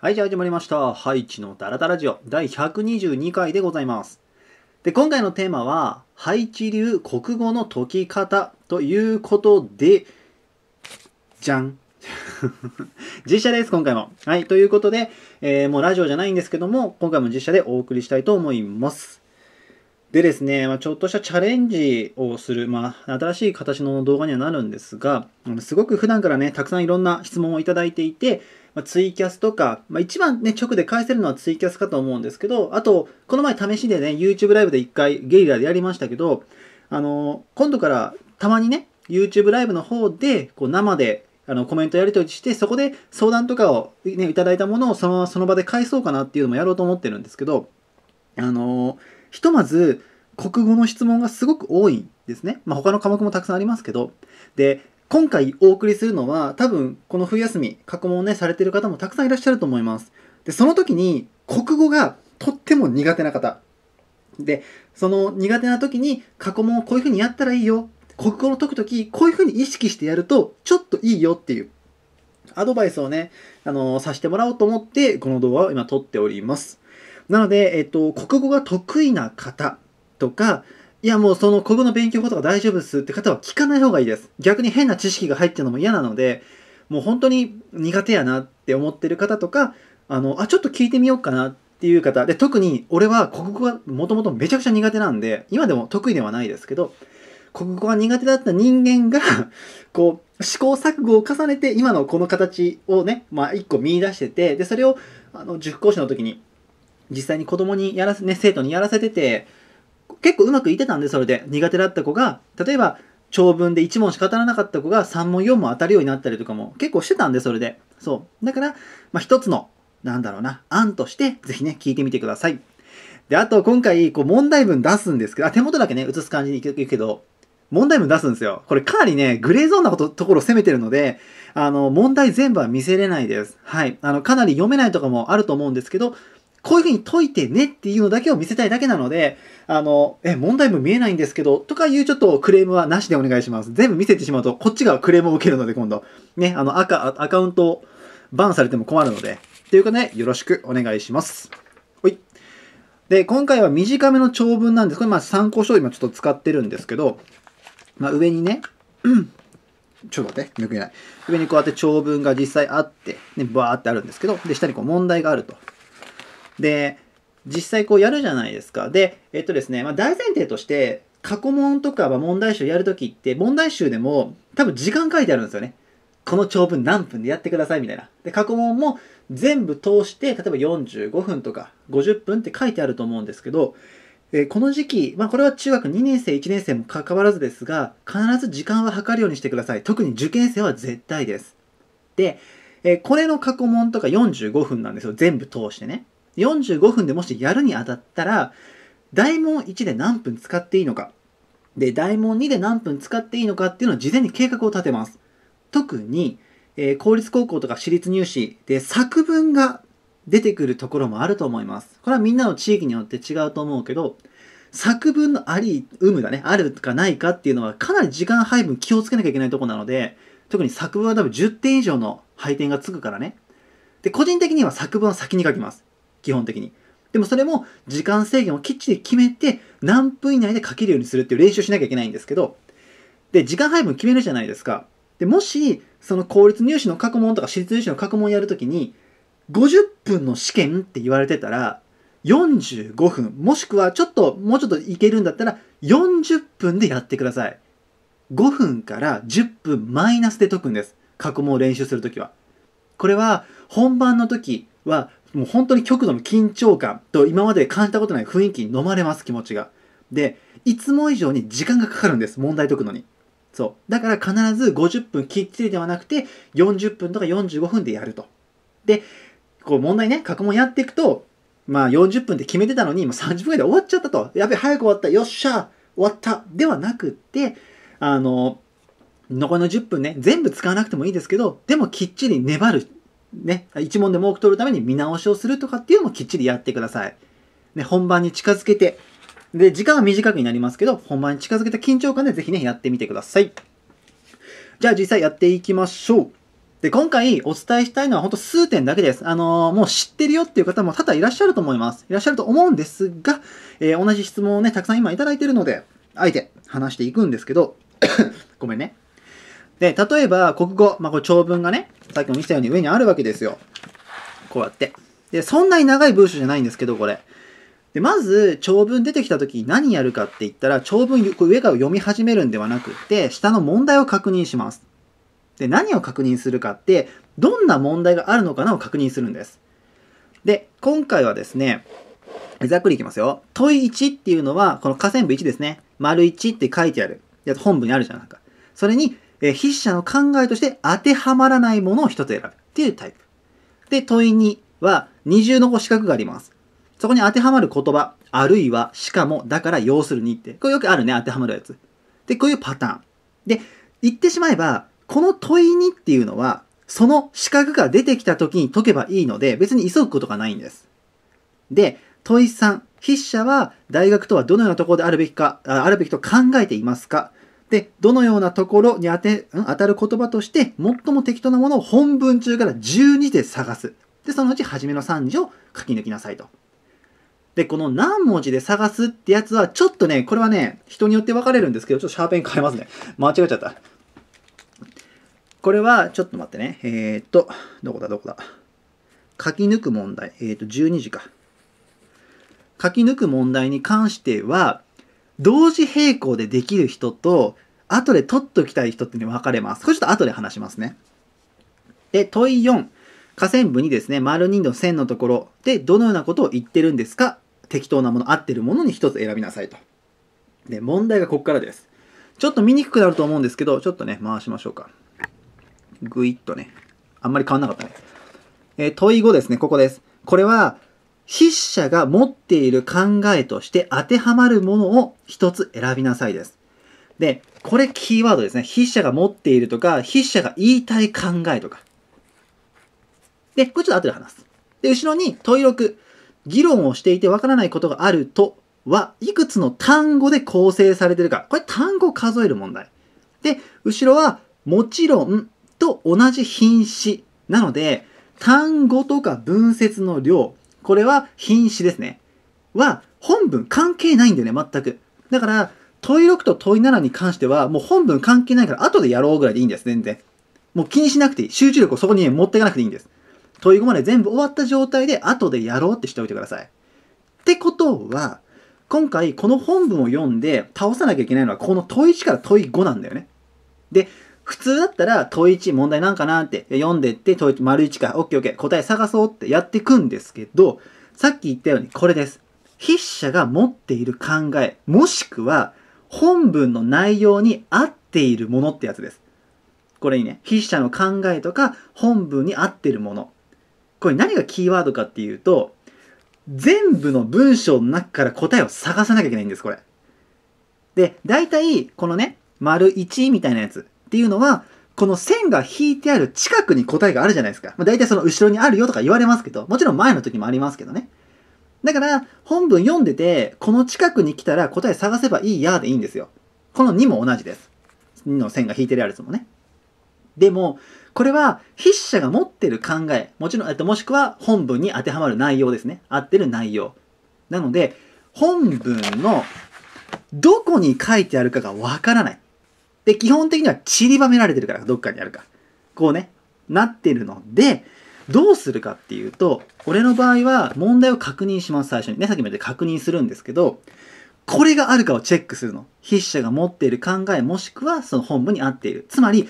はい、じゃあ始まりました。ハイチのダラダラジオ第122回でございます。で、今回のテーマは、ハイチ流国語の解き方ということで、じゃん。実写です、今回も。はい、ということで、えー、もうラジオじゃないんですけども、今回も実写でお送りしたいと思います。でですね、まあ、ちょっとしたチャレンジをする、まあ、新しい形の動画にはなるんですが、すごく普段からね、たくさんいろんな質問をいただいていて、まあ、ツイキャスとか、まあ、一番ね、直で返せるのはツイキャスかと思うんですけど、あと、この前試しでね、YouTube ライブで一回ゲリラでやりましたけど、あの、今度からたまにね、YouTube ライブの方で、こう生であのコメントやり取りして、そこで相談とかを、ね、いただいたものをそのままその場で返そうかなっていうのもやろうと思ってるんですけど、あの、ひとまず、国語の質問がすごく多いんですね。まあ、他の科目もたくさんありますけど。で、今回お送りするのは多分この冬休み過去問ねされてる方もたくさんいらっしゃると思いますでその時に国語がとっても苦手な方でその苦手な時に過去問をこういうふうにやったらいいよ国語の解く時こういうふうに意識してやるとちょっといいよっていうアドバイスをね、あのー、させてもらおうと思ってこの動画を今撮っておりますなので、えっと、国語が得意な方とか、いやもうその国語の勉強法とか大丈夫ですって方は聞かない方がいいです。逆に変な知識が入ってるのも嫌なので、もう本当に苦手やなって思ってる方とか、あの、あ、ちょっと聞いてみようかなっていう方、で、特に俺は国語がもともとめちゃくちゃ苦手なんで、今でも得意ではないですけど、国語が苦手だった人間が こう、試行錯誤を重ねて、今のこの形をね、まあ一個見出してて、で、それを、あの、塾講師の時に、実際に子供にやらせ、ね、生徒にやらせてて、結構うまくいってたんで、それで。苦手だった子が、例えば、長文で1問しか当たらなかった子が3問4問当たるようになったりとかも結構してたんで、それで。そう。だから、まあ、一つの、なんだろうな、案として、ぜひね、聞いてみてください。で、あと、今回、こう、問題文出すんですけど、あ、手元だけね、映す感じにいくけど、問題文出すんですよ。これかなりね、グレーゾーンなことところを攻めてるので、あの、問題全部は見せれないです。はい。あの、かなり読めないとかもあると思うんですけど、こういうふうに解いてねっていうのだけを見せたいだけなので、あの、え、問題も見えないんですけど、とかいうちょっとクレームはなしでお願いします。全部見せてしまうと、こっちがクレームを受けるので、今度。ね、あの、赤、アカウントバンされても困るので。というかね、よろしくお願いします。はい。で、今回は短めの長文なんです。これ、まあ、参考書を今ちょっと使ってるんですけど、まあ、上にね、ちょっと待って、抜けない。上にこうやって長文が実際あって、ね、バーってあるんですけど、で、下にこう問題があると。で、実際こうやるじゃないですか。で、えっとですね、まあ、大前提として、過去問とかは問題集やるときって、問題集でも多分時間書いてあるんですよね。この長文何分でやってくださいみたいな。で、過去問も全部通して、例えば45分とか50分って書いてあると思うんですけど、えこの時期、まあ、これは中学2年生、1年生も関わらずですが、必ず時間は測るようにしてください。特に受験生は絶対です。で、えこれの過去問とか45分なんですよ。全部通してね。45分でもしやるにあたったら、大問1で何分使っていいのか、で、大問2で何分使っていいのかっていうのを事前に計画を立てます。特に、えー、公立高校とか私立入試で作文が出てくるところもあると思います。これはみんなの地域によって違うと思うけど、作文のあり、有無がね、あるかないかっていうのはかなり時間配分気をつけなきゃいけないとこなので、特に作文は多分10点以上の配点がつくからね。で、個人的には作文は先に書きます。基本的に。でもそれも時間制限をきっちり決めて何分以内で書けるようにするっていう練習しなきゃいけないんですけど、で、時間配分決めるじゃないですか。で、もし、その公立入試の過去問とか私立入試の過去問やるときに、50分の試験って言われてたら、45分、もしくはちょっと、もうちょっといけるんだったら、40分でやってください。5分から10分マイナスで解くんです。過去問を練習するときは。これは、本番の時はもう本当に極度の緊張感と今まで感じたことない雰囲気に飲まれます、気持ちが。で、いつも以上に時間がかかるんです、問題解くのに。そう。だから必ず50分きっちりではなくて、40分とか45分でやると。で、こう問題ね、過去問やっていくと、まあ40分で決めてたのに、もう30分ぐらいで終わっちゃったと。やべ、早く終わった。よっしゃ終わったではなくって、あの、残りの10分ね、全部使わなくてもいいですけど、でもきっちり粘るね、一問でも多く取るために見直しをするとかっていうのもきっちりやってください。ね、本番に近づけて、で、時間は短くになりますけど、本番に近づけた緊張感でぜひね、やってみてください。じゃあ実際やっていきましょう。で、今回お伝えしたいのはほんと数点だけです。あのー、もう知ってるよっていう方も多々いらっしゃると思います。いらっしゃると思うんですが、えー、同じ質問をね、たくさん今いただいてるので、あえて話していくんですけど、ごめんね。で、例えば、国語、まあ、これ長文がね、さっきも見せたように上にあるわけですよ。こうやって。で、そんなに長い文章じゃないんですけど、これ。で、まず、長文出てきた時に何やるかって言ったら、長文、これ上から読み始めるんではなくって、下の問題を確認します。で、何を確認するかって、どんな問題があるのかなを確認するんです。で、今回はですね、ざっくりいきますよ。問い1っていうのは、この下線部1ですね。丸1って書いてある。や本文にあるじゃないか。それに、え筆者の考えとして当てはまらないものを一つ選ぶっていうタイプ。で、問い2は二重の四角があります。そこに当てはまる言葉、あるいは、しかも、だから、要するにって。これよくあるね、当てはまるやつ。で、こういうパターン。で、言ってしまえば、この問いにっていうのは、その四角が出てきた時に解けばいいので、別に急ぐことがないんです。で、問い3、筆者は大学とはどのようなところであるべきか、あるべきと考えていますかで、どのようなところに当て、当たる言葉として、最も適当なものを本文中から12で探す。で、そのうち初めの3字を書き抜きなさいと。で、この何文字で探すってやつは、ちょっとね、これはね、人によって分かれるんですけど、ちょっとシャーペン変えますね。間違えちゃった。これは、ちょっと待ってね。えー、っと、どこだどこだ。書き抜く問題。えー、っと、12時か。書き抜く問題に関しては、同時並行でできる人と、後で取っておきたい人っていうのに分かれます。これちょっと後で話しますね。で、問い4。下線部にですね、丸2の線のところでどのようなことを言ってるんですか適当なもの、合ってるものに一つ選びなさいと。で、問題がここからです。ちょっと見にくくなると思うんですけど、ちょっとね、回しましょうか。ぐいっとね。あんまり変わんなかったね。えー、問い5ですね、ここです。これは、筆者が持っている考えとして当てはまるものを一つ選びなさいです。で、これキーワードですね。筆者が持っているとか、筆者が言いたい考えとか。で、これちょっと後で話す。で、後ろに問い6。議論をしていてわからないことがあるとはいくつの単語で構成されてるか。これ単語を数える問題。で、後ろはもちろんと同じ品詞なので、単語とか文節の量、これは品詞ですね。は、本文関係ないんだよね、全く。だから、問い6と問い7に関しては、もう本文関係ないから、後でやろうぐらいでいいんです、全然。もう気にしなくていい。集中力をそこに、ね、持っていかなくていいんです。問い5まで全部終わった状態で、後でやろうってしておいてください。ってことは、今回この本文を読んで倒さなきゃいけないのはこの問い1から問い5なんだよね。で、普通だったら問1問題なんかなって読んでって問1、丸1か、オッケーオッケー、答え探そうってやっていくんですけど、さっき言ったようにこれです。筆者が持っている考え、もしくは本文の内容に合っているものってやつです。これにね、筆者の考えとか本文に合ってるもの。これ何がキーワードかっていうと、全部の文章の中から答えを探さなきゃいけないんです、これ。で、大体、このね、丸1みたいなやつ。っていうのは、この線が引いてある近くに答えがあるじゃないですか。まあ、大体その後ろにあるよとか言われますけど、もちろん前の時もありますけどね。だから、本文読んでて、この近くに来たら答え探せばいいやでいいんですよ。この2も同じです。2の線が引いてるやつもね。でも、これは筆者が持ってる考え、もちろん、えっと、もしくは本文に当てはまる内容ですね。合ってる内容。なので、本文のどこに書いてあるかがわからない。で、基本的には散りばめられてるから、どっかにあるかこうね、なってるので、どうするかっていうと、俺の場合は問題を確認します、最初に。ね、さっきまで確認するんですけど、これがあるかをチェックするの。筆者が持っている考え、もしくはその本部に合っている。つまり、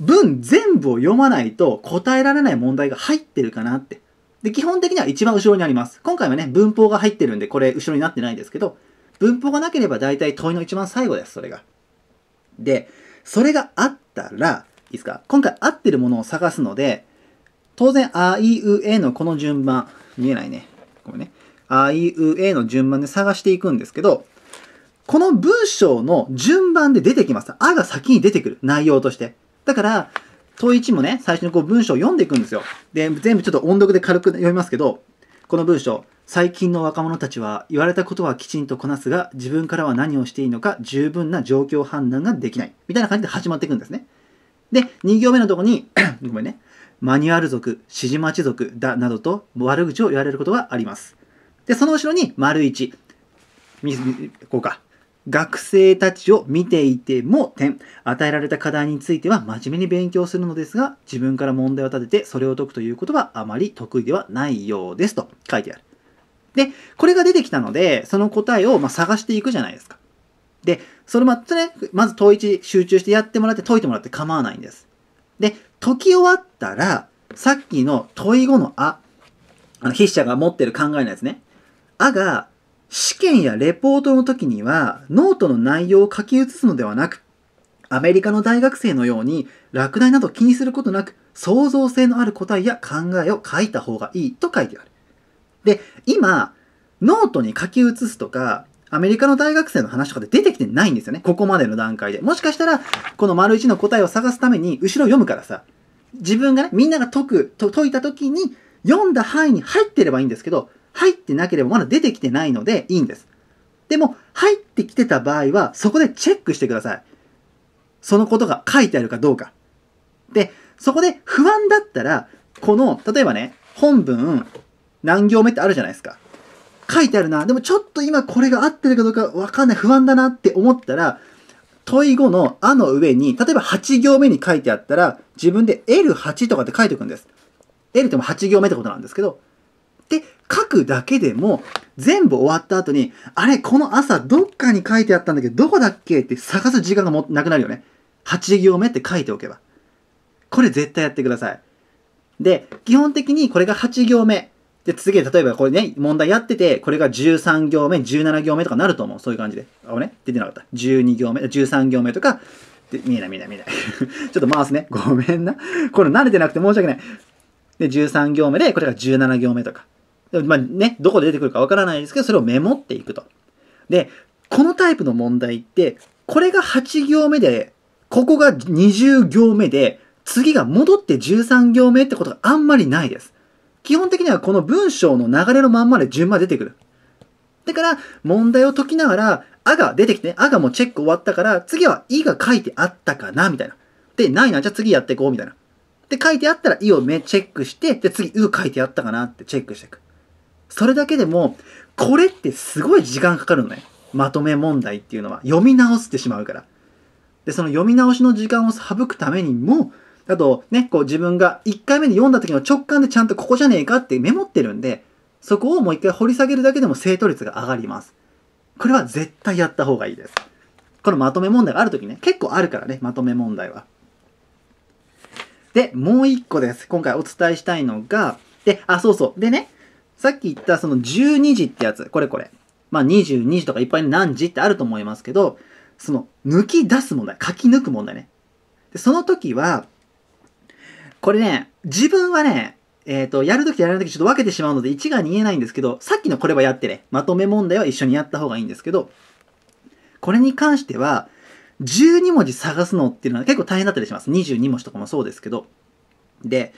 文全部を読まないと答えられない問題が入ってるかなって。で、基本的には一番後ろにあります。今回はね、文法が入ってるんで、これ後ろになってないんですけど、文法がなければ大体問いの一番最後です、それが。で、それがあったら、いいですか今回合ってるものを探すので、当然、あいうえのこの順番、見えないね。ごめんね。あいうえの順番で探していくんですけど、この文章の順番で出てきます。あが先に出てくる。内容として。だから、問1もね、最初にこう文章を読んでいくんですよ。で、全部ちょっと音読で軽く読みますけど、この文章。最近の若者たちは言われたことはきちんとこなすが自分からは何をしていいのか十分な状況判断ができないみたいな感じで始まっていくんですねで2行目のとこに ごめんねマニュアル族指示待ち族だなどと悪口を言われることがありますでその後ろに丸1こうか学生たちを見ていても点与えられた課題については真面目に勉強するのですが自分から問題を立ててそれを解くということはあまり得意ではないようですと書いてあるで、これが出てきたので、その答えをま探していくじゃないですか。で、それまたね、まず問一集中してやってもらって解いてもらって構わないんです。で、解き終わったら、さっきの問い後のあ、あの筆者が持ってる考えのやつね。あが、試験やレポートの時には、ノートの内容を書き写すのではなく、アメリカの大学生のように、落第など気にすることなく、創造性のある答えや考えを書いた方がいいと書いてある。で、今、ノートに書き写すとか、アメリカの大学生の話とかで出てきてないんですよね。ここまでの段階で。もしかしたら、この丸一の答えを探すために、後ろ読むからさ、自分がね、みんなが解く、と解いた時に、読んだ範囲に入ってればいいんですけど、入ってなければまだ出てきてないのでいいんです。でも、入ってきてた場合は、そこでチェックしてください。そのことが書いてあるかどうか。で、そこで不安だったら、この、例えばね、本文何行目ってあるじゃないですか。書いてあるな。でもちょっと今これが合ってるかどうかわかんない。不安だなって思ったら、問い後のあの上に、例えば8行目に書いてあったら、自分で L8 とかって書いておくんです。L っても8行目ってことなんですけど。で、書くだけでも、全部終わった後に、あれ、この朝どっかに書いてあったんだけど、どこだっけって探す時間がもなくなるよね。8行目って書いておけば。これ絶対やってください。で、基本的にこれが8行目。で、次で例えばこれね、問題やってて、これが13行目、17行目とかなると思う。そういう感じで。あ、ね、出てなかった。12行目、13行目とか、で見えない見えない見えない。ちょっと回すね。ごめんな。これ慣れてなくて申し訳ない。で、13行目で、これが17行目とか。まあね、どこで出てくるかわからないですけど、それをメモっていくと。で、このタイプの問題って、これが8行目で、ここが20行目で、次が戻って13行目ってことがあんまりないです。基本的にはこの文章の流れのまんまで順番出てくる。だから、問題を解きながら、あが出てきて、あがもチェック終わったから、次は、いが書いてあったかなみたいな。で、ないな、じゃあ次やっていこう、みたいな。で、書いてあったら、いをめチェックして、で、次、う書いてあったかなってチェックしていく。それだけでも、これってすごい時間かかるのね。まとめ問題っていうのは。読み直してしまうから。で、その読み直しの時間を省くためにも、あとね、こう自分が1回目に読んだ時の直感でちゃんとここじゃねえかってメモってるんで、そこをもう一回掘り下げるだけでも正答率が上がります。これは絶対やった方がいいです。このまとめ問題がある時ね、結構あるからね、まとめ問題は。で、もう一個です。今回お伝えしたいのが、で、あ、そうそう。でね、さっき言ったその12時ってやつ、これこれ。まあ22時とかいっぱいに何時ってあると思いますけど、その抜き出す問題、書き抜く問題ね。でその時は、これね、自分はね、えっ、ー、と、やるときとやらないときちょっと分けてしまうので一概に言えないんですけど、さっきのこれはやってね、まとめ問題は一緒にやった方がいいんですけど、これに関しては、12文字探すのっていうのは結構大変だったりします。22文字とかもそうですけど。で、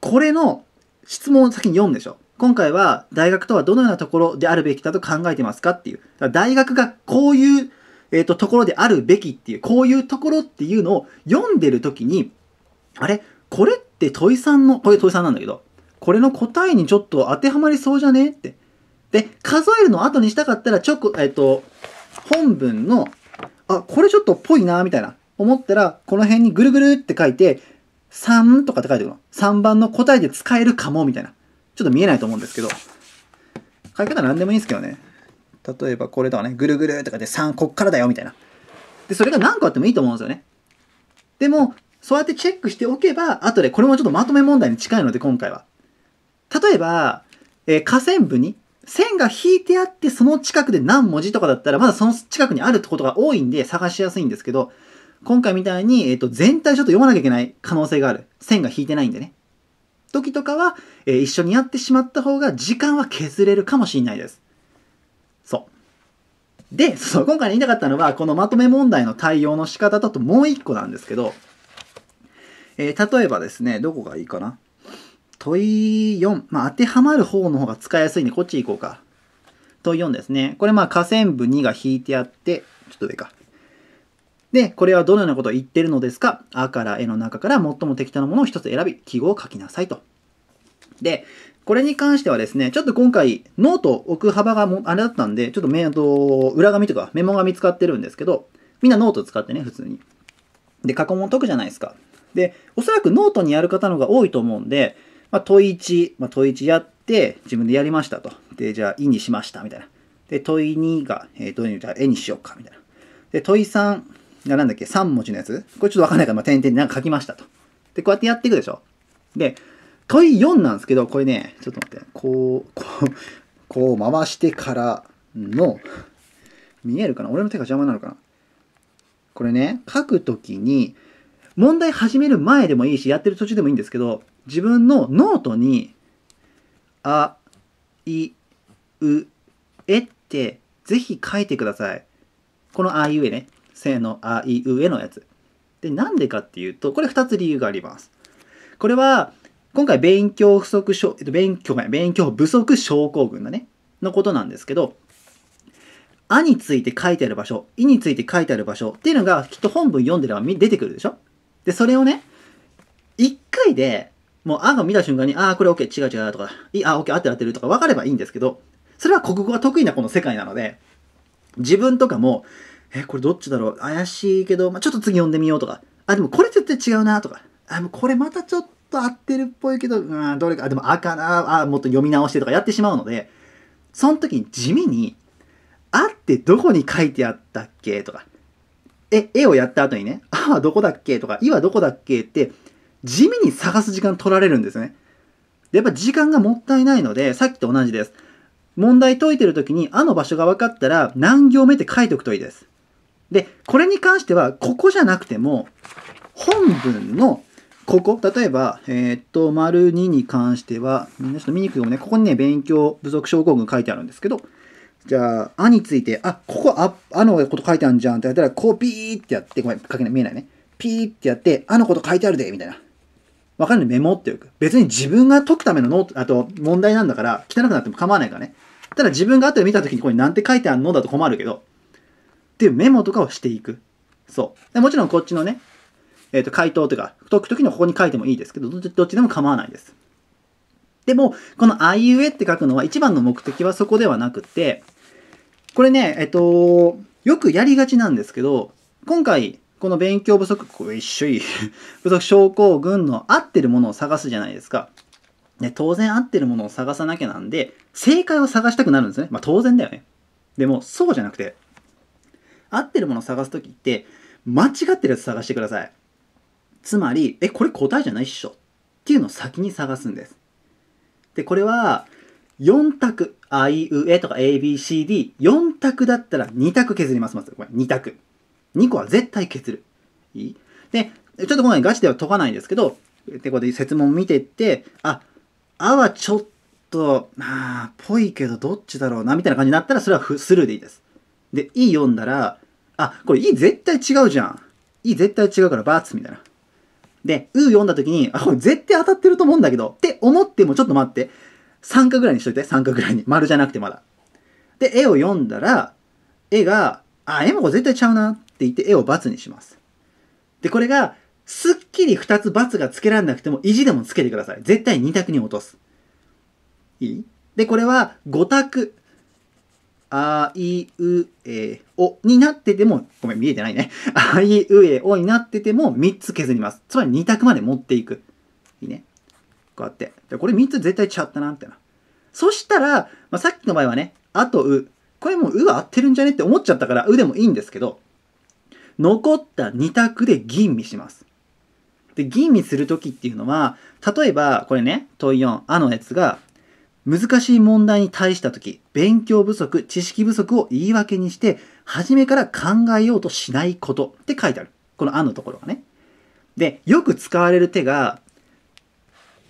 これの質問を先に読むでしょ。今回は大学とはどのようなところであるべきだと考えてますかっていう。大学がこういう、えーと、ところであるべきっていう、こういうところっていうのを読んでる時に、あれこれって問いさんの、これ問いさんなんだけど、これの答えにちょっと当てはまりそうじゃねって。で、数えるの後にしたかったら、直、えっ、ー、と、本文の、あ、これちょっとっぽいな、みたいな。思ったら、この辺にぐるぐるって書いて、3とかって書いてくの。3番の答えで使えるかも、みたいな。ちょっと見えないと思うんですけど。書き方何でもいいんですけどね。例えばこれとかね、ぐるぐるとかで3、こっからだよ、みたいな。で、それが何個あってもいいと思うんですよね。でも、そうやってチェックしておけば、後でこれもちょっとまとめ問題に近いので、今回は。例えば、えー、下線部に線が引いてあって、その近くで何文字とかだったら、まだその近くにあるってことが多いんで、探しやすいんですけど、今回みたいに、えっ、ー、と、全体ちょっと読まなきゃいけない可能性がある。線が引いてないんでね。時とかは、えー、一緒にやってしまった方が、時間は削れるかもしれないです。そう。で、そう、今回言いたかったのは、このまとめ問題の対応の仕方だともう一個なんですけど、えー、例えばですね、どこがいいかな問い4。まあ、当てはまる方の方が使いやすいんで、こっち行こうか。問い4ですね。これまあ、下線部2が引いてあって、ちょっと上か。で、これはどのようなことを言ってるのですかあから絵の中から最も適当なものを1つ選び、記号を書きなさいと。で、これに関してはですね、ちょっと今回、ノート置く幅がもあれだったんで、ちょっとメと裏紙とかメモ紙使ってるんですけど、みんなノート使ってね、普通に。で、過去問解くじゃないですか。で、おそらくノートにやる方の方が多いと思うんで、まあ、問1、まあ、問1やって、自分でやりましたと。で、じゃあ、いにしました、みたいな。で、問2が、えー、どういう、じゃあ、絵にしようか、みたいな。で、問3がなんだっけ、3文字のやつ。これちょっとわかんないから、まあ、点々なんか書きましたと。で、こうやってやっていくでしょ。で、問4なんですけど、これね、ちょっと待って、こう、こう、こう回してからの、見えるかな俺の手が邪魔なのかなこれね、書くときに、問題始める前でもいいし、やってる途中でもいいんですけど、自分のノートに、あ、い、う、えって、ぜひ書いてください。このあいうえね。せーの、あいうえのやつ。で、なんでかっていうと、これ2つ理由があります。これは、今回勉強不足症、えっと、勉強、勉強不足症候群だね。のことなんですけど、あについて書いてある場所、いについて書いてある場所っていうのがきっと本文読んでれば出てくるでしょで、それをね、1回で、もう、あが見た瞬間に、ああ、これオッケー、違う違うとか、いあ、オッケー、合ってる合ってるとか分かればいいんですけど、それは国語が得意なこの世界なので、自分とかも、え、これどっちだろう怪しいけど、まあ、ちょっと次読んでみようとか、あ、でもこれ絶対違うなとか、あ、もうこれまたちょっと合ってるっぽいけど、うん、どれか、あ、でもあかな、あ、もっと読み直してとかやってしまうので、その時に地味に、あってどこに書いてあったっけとか、え、絵をやった後にね、はどこだっけとか、いはどこだっけって、地味に探す時間取られるんですね。でやっぱ時間がもったいないので、さっきと同じです。問題解いてる時に、あの場所が分かったら、何行目って書いておくといいです。で、これに関しては、ここじゃなくても、本文のここ、例えば、えー、っと、丸2に関しては、みんなちょっと見にくいもね、ここにね、勉強部族症候群書いてあるんですけど、じゃあ、あについて、あ、ここ、あ、あのこと書いてあるじゃんってやったら、こうピーってやって、ごめん、書けない、見えないね。ピーってやって、あのこと書いてあるで、みたいな。わかんない、メモっておく。別に自分が解くためのノート、あと問題なんだから、汚くなっても構わないからね。ただ自分が後で見た時にこれなんて書いてあるのだと困るけど。っていうメモとかをしていく。そう。でもちろんこっちのね、えっ、ー、と、回答というか、解く時のここに書いてもいいですけど、どっちでも構わないです。でも、このあいうえって書くのは一番の目的はそこではなくて、これね、えっと、よくやりがちなんですけど、今回、この勉強不足、これ一緒い、不足症候群の合ってるものを探すじゃないですか。ね、当然合ってるものを探さなきゃなんで、正解を探したくなるんですね。まあ当然だよね。でも、そうじゃなくて、合ってるものを探すときって、間違ってるやつ探してください。つまり、え、これ答えじゃないっしょっていうのを先に探すんです。で、これは、4択、あいうえとか ABCD、4択だったら2択削ります、まず。これ、2択。2個は絶対削る。いいで、ちょっと今回ガチでは解かないんですけど、ってことで説問見てって、あ、あはちょっと、あぽいけどどっちだろうな、みたいな感じになったら、それはスルーでいいです。で、い読んだら、あ、これい絶対違うじゃん。い絶対違うからバーツみたいな。で、う読んだ時に、あ、これ絶対当たってると思うんだけど、って思ってもちょっと待って、3かぐらいにしといて、3かぐらいに。丸じゃなくてまだ。で、絵を読んだら、絵が、あ、絵もこ絶対ちゃうなって言って絵を×にします。で、これが、すっきり2つ×がつけられなくても、意地でもつけてください。絶対2択に落とす。いいで、これは5択。あいうえおになってても、ごめん、見えてないね。あいうえおになってても3つ削ります。つまり2択まで持っていく。いいね。こうやって。で、これ3つ絶対ちゃったな、みたいな。そしたら、まあ、さっきの場合はね、あとう。これもう、うは合ってるんじゃねって思っちゃったから、うでもいいんですけど、残った2択で吟味します。で、吟味する時っていうのは、例えば、これね、問い4、あのやつが、難しい問題に対した時、勉強不足、知識不足を言い訳にして、初めから考えようとしないことって書いてある。このあのところがね。で、よく使われる手が、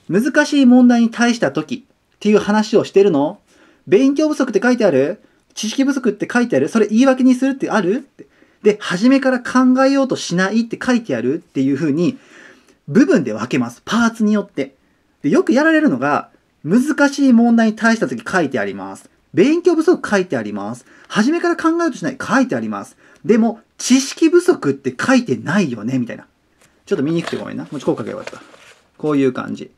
難しい問題に対した時っていう話をしてるの勉強不足って書いてある知識不足って書いてあるそれ言い訳にするってあるで、初めから考えようとしないって書いてあるっていうふうに、部分で分けます。パーツによって。で、よくやられるのが、難しい問題に対した時書いてあります。勉強不足書いてあります。初めから考えようとしない書いてあります。でも、知識不足って書いてないよねみたいな。ちょっと見にくくてごめんな。もうちょっとこう書けよかった。こういう感じ。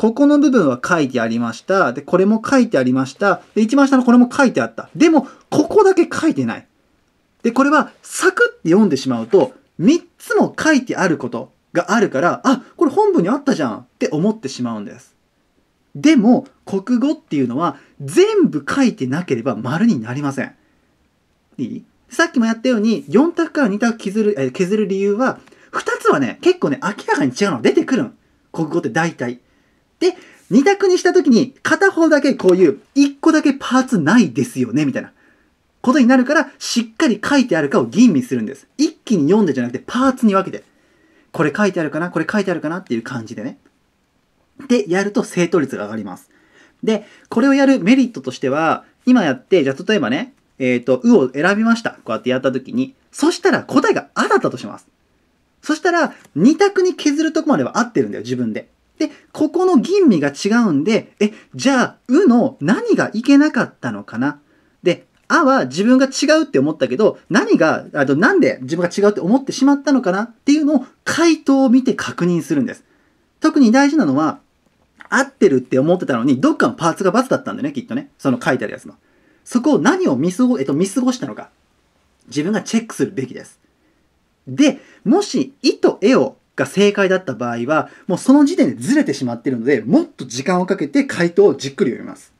ここの部分は書いてありました。で、これも書いてありました。で、一番下のこれも書いてあった。でも、ここだけ書いてない。で、これはサクって読んでしまうと、3つも書いてあることがあるから、あ、これ本文にあったじゃんって思ってしまうんです。でも、国語っていうのは全部書いてなければ丸になりません。いいさっきもやったように、4択から2択削る、え削る理由は、2つはね、結構ね、明らかに違うの出てくるん。国語って大体。で、二択にした時に片方だけこういう一個だけパーツないですよね、みたいなことになるから、しっかり書いてあるかを吟味するんです。一気に読んでじゃなくてパーツに分けて。これ書いてあるかなこれ書いてあるかなっていう感じでね。で、やると正答率が上がります。で、これをやるメリットとしては、今やって、じゃあ例えばね、えっ、ー、と、うを選びました。こうやってやった時に、そしたら答えがあだったとします。そしたら、二択に削るとこまでは合ってるんだよ、自分で。で、ここの吟味が違うんで、え、じゃあ、うの何がいけなかったのかなで、あは自分が違うって思ったけど、何が、あとなんで自分が違うって思ってしまったのかなっていうのを回答を見て確認するんです。特に大事なのは、合ってるって思ってたのに、どっかのパーツがバツだったんだよね、きっとね。その書いてあるやつの。そこを何を見過ご、えっと、見過ごしたのか。自分がチェックするべきです。で、もし、意と絵をが正解だった場合は、もうその時点でずれてしまっているので、もっと時間をかけて回答をじっくり読みます。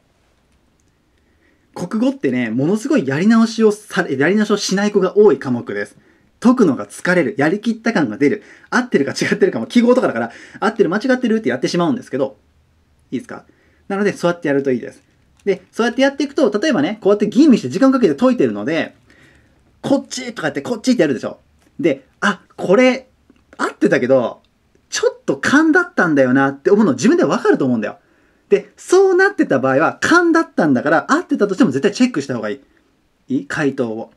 国語ってね、ものすごいやり直しをされ、やり直しをしない子が多い科目です。解くのが疲れる。やりきった感が出る。合ってるか違ってるかも記号とかだから、合ってる、間違ってるってやってしまうんですけど、いいですかなので、そうやってやるといいです。で、そうやってやっていくと、例えばね、こうやって吟味して時間かけて解いてるので、こっちとかやって、こっちってやるでしょ。で、あ、これ、合ってたけど、ちょっと勘だったんだよなって思うの自分ではわかると思うんだよ。で、そうなってた場合は勘だったんだから合ってたとしても絶対チェックした方がいい。いい回答を。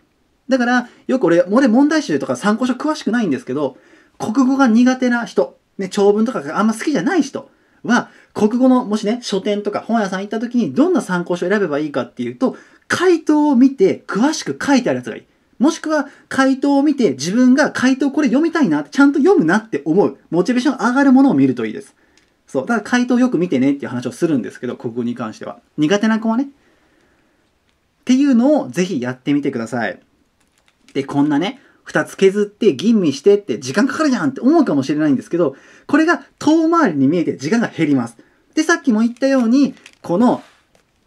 だから、よく俺、俺問題集とか参考書詳しくないんですけど、国語が苦手な人、ね、長文とかがあんま好きじゃない人は、国語の、もしね、書店とか本屋さん行った時にどんな参考書を選べばいいかっていうと、回答を見て詳しく書いてあるやつがいい。もしくは回答を見て自分が回答これ読みたいな、ちゃんと読むなって思う、モチベーション上がるものを見るといいです。そう。だから回答よく見てねっていう話をするんですけど、国語に関しては。苦手な子はね。っていうのをぜひやってみてください。で、こんなね、二つ削って吟味してって時間かかるじゃんって思うかもしれないんですけど、これが遠回りに見えて時間が減ります。で、さっきも言ったように、この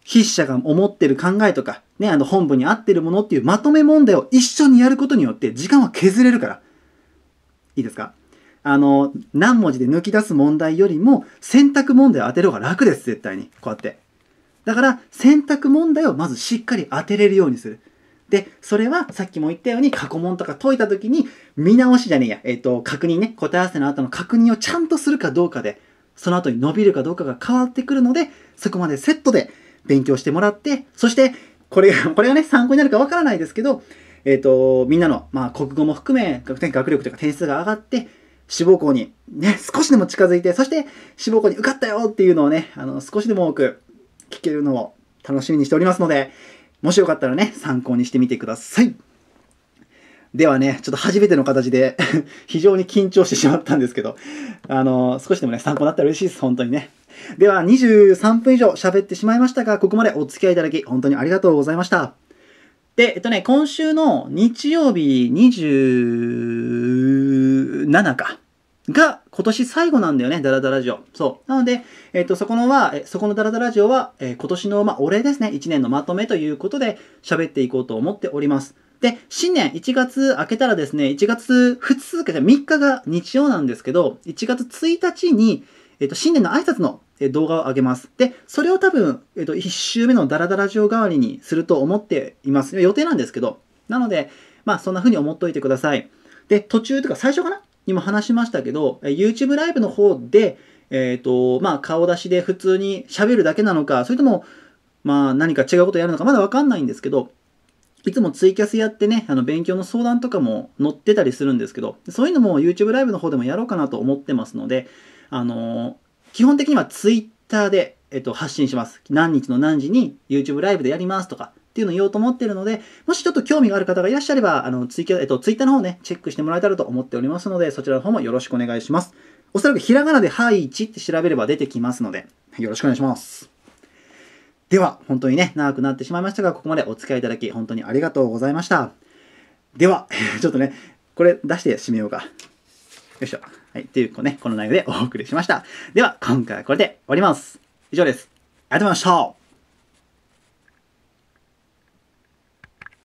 筆者が思ってる考えとか、ね、あの本部に合ってるものっていうまとめ問題を一緒にやることによって時間は削れるから。いいですかあの、何文字で抜き出す問題よりも選択問題を当てる方が楽です、絶対に。こうやって。だから選択問題をまずしっかり当てれるようにする。で、それはさっきも言ったように過去問とか解いた時に見直しじゃねえや、えっ、ー、と、確認ね、答え合わせの後の確認をちゃんとするかどうかで、その後に伸びるかどうかが変わってくるので、そこまでセットで勉強してもらって、そしてこれが、これがね、参考になるかわからないですけど、えっ、ー、と、みんなの、まあ、国語も含め、学点、学力というか点数が上がって、志望校にね、少しでも近づいて、そして志望校に受かったよっていうのをね、あの、少しでも多く聞けるのを楽しみにしておりますので、もしよかったらね、参考にしてみてください。ではね、ちょっと初めての形で 非常に緊張してしまったんですけど、あの、少しでもね、参考になったら嬉しいです、本当にね。では、23分以上喋ってしまいましたが、ここまでお付き合いいただき、本当にありがとうございました。で、えっとね、今週の日曜日27か。が、今年最後なんだよね、ダラダラジオ。そう。なので、えっ、と、そこのは、えそこのダラダラジオは、え今年の、まあ、お礼ですね、1年のまとめということで、喋っていこうと思っております。で、新年1月明けたらですね、1月2日、3日が日曜なんですけど、1月1日に、えっ、と、新年の挨拶の動画を上げます。で、それを多分、えっ、と、1周目のダラダラオ代わりにすると思っています。予定なんですけど。なので、まあ、そんな風に思っておいてください。で、途中とか最初かなにも話しましたけど、YouTube ライブの方で、えっ、ー、と、まあ、顔出しで普通に喋るだけなのか、それとも、まあ、何か違うことやるのか、まだわかんないんですけど、いつもツイキャスやってね、あの勉強の相談とかも載ってたりするんですけど、そういうのも YouTube ライブの方でもやろうかなと思ってますので、あの基本的にはツイッターで、えっと、発信します。何日の何時に YouTube ライブでやりますとかっていうのを言おうと思ってるので、もしちょっと興味がある方がいらっしゃれば、あの、ツイえっと、Twitter の方ね、チェックしてもらえたらと思っておりますので、そちらの方もよろしくお願いします。おそらくひらがなでハイチって調べれば出てきますので、よろしくお願いします。では、本当にね、長くなってしまいましたが、ここまでお付き合いいただき、本当にありがとうございました。では、ちょっとね、これ出して締めようか。よいしょ。はい、というね、この内容でお送りしました。では、今回はこれで終わります。以上です。ありがとうございました。